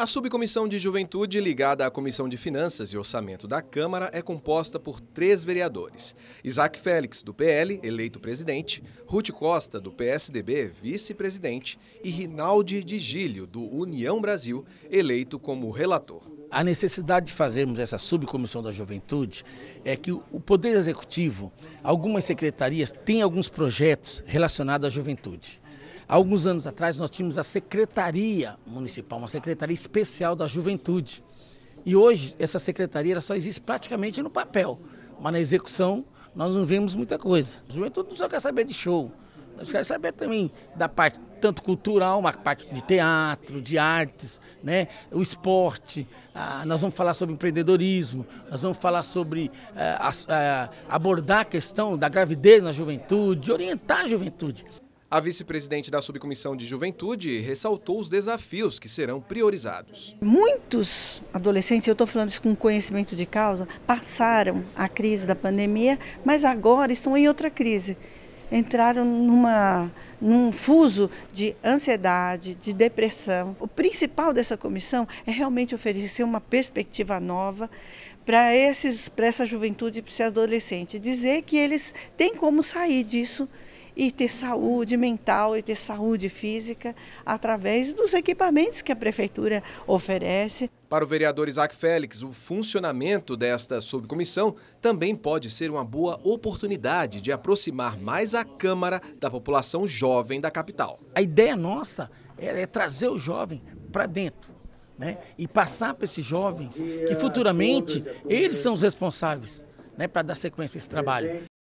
A Subcomissão de Juventude, ligada à Comissão de Finanças e Orçamento da Câmara, é composta por três vereadores: Isaac Félix, do PL, eleito presidente, Ruth Costa, do PSDB, vice-presidente, e Rinaldi de Gílio, do União Brasil, eleito como relator. A necessidade de fazermos essa subcomissão da juventude é que o Poder Executivo, algumas secretarias, têm alguns projetos relacionados à juventude alguns anos atrás nós tínhamos a Secretaria Municipal, uma Secretaria Especial da Juventude. E hoje essa secretaria só existe praticamente no papel, mas na execução nós não vemos muita coisa. A juventude não só quer saber de show, nós queremos saber também da parte tanto cultural, uma parte de teatro, de artes, né? o esporte. Ah, nós vamos falar sobre empreendedorismo, nós vamos falar sobre ah, ah, abordar a questão da gravidez na juventude, orientar a juventude. A vice-presidente da Subcomissão de Juventude ressaltou os desafios que serão priorizados. Muitos adolescentes, eu estou falando isso com conhecimento de causa, passaram a crise da pandemia, mas agora estão em outra crise. Entraram numa, num fuso de ansiedade, de depressão. O principal dessa comissão é realmente oferecer uma perspectiva nova para esses, para essa juventude, para esse adolescente, dizer que eles têm como sair disso e ter saúde mental e ter saúde física através dos equipamentos que a prefeitura oferece. Para o vereador Isaac Félix, o funcionamento desta subcomissão também pode ser uma boa oportunidade de aproximar mais a Câmara da população jovem da capital. A ideia nossa é, é trazer o jovem para dentro. Né? E passar para esses jovens que futuramente eles são os responsáveis né, para dar sequência a esse trabalho.